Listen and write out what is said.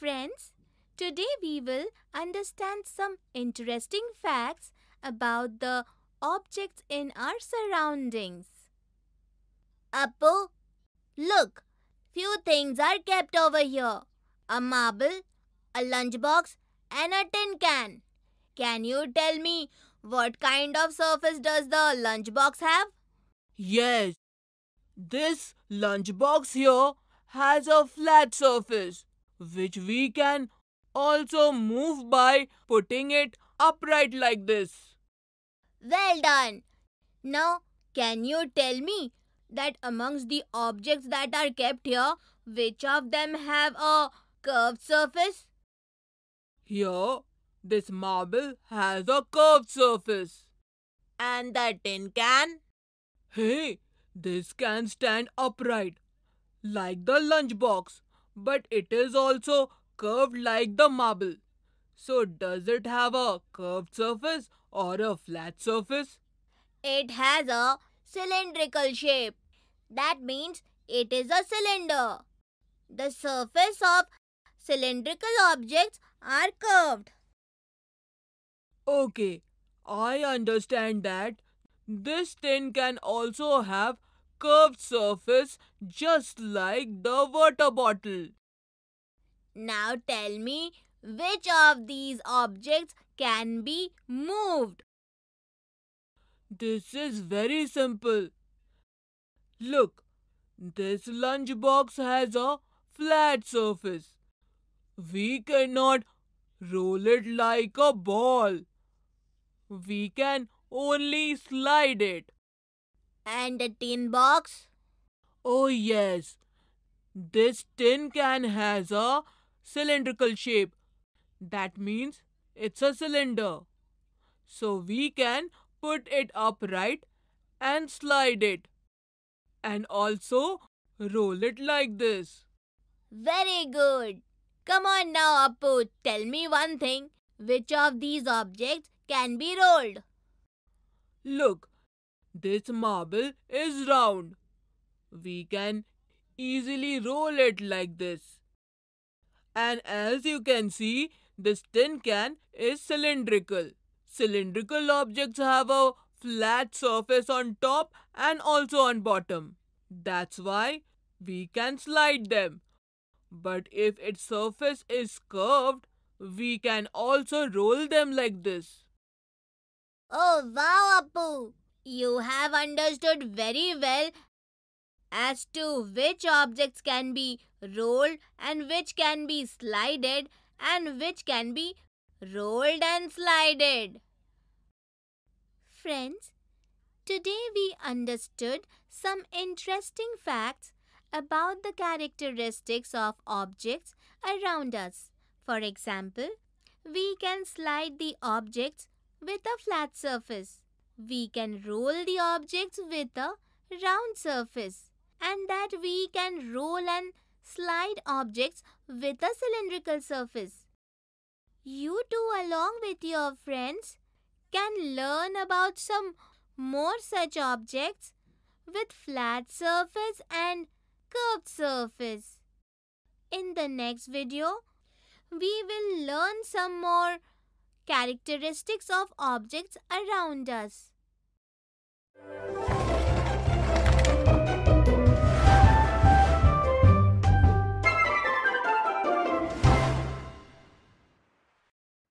Friends, today we will understand some interesting facts about the objects in our surroundings. Appu, look, few things are kept over here. A marble, a lunchbox and a tin can. Can you tell me what kind of surface does the lunchbox have? Yes, this lunchbox here has a flat surface which we can also move by putting it upright like this. Well done. Now, can you tell me that amongst the objects that are kept here, which of them have a curved surface? Here, this marble has a curved surface. And the tin can? Hey, this can stand upright, like the lunchbox but it is also curved like the marble. So does it have a curved surface or a flat surface? It has a cylindrical shape. That means it is a cylinder. The surface of cylindrical objects are curved. Okay, I understand that this tin can also have curved surface just like the water bottle. Now tell me which of these objects can be moved? This is very simple. Look, this lunchbox has a flat surface. We cannot roll it like a ball. We can only slide it. And the tin box? Oh, yes. This tin can has a cylindrical shape. That means it's a cylinder. So we can put it upright and slide it. And also roll it like this. Very good. Come on now, Appu. Tell me one thing. Which of these objects can be rolled? Look, this marble is round. We can easily roll it like this. And as you can see, this tin can is cylindrical. Cylindrical objects have a flat surface on top and also on bottom. That's why we can slide them. But if its surface is curved, we can also roll them like this. Oh wow, Apu! You have understood very well as to which objects can be rolled and which can be slided and which can be rolled and slided. Friends, today we understood some interesting facts about the characteristics of objects around us. For example, we can slide the objects with a flat surface. We can roll the objects with a round surface and that we can roll and slide objects with a cylindrical surface. You too along with your friends can learn about some more such objects with flat surface and curved surface. In the next video, we will learn some more characteristics of objects around us.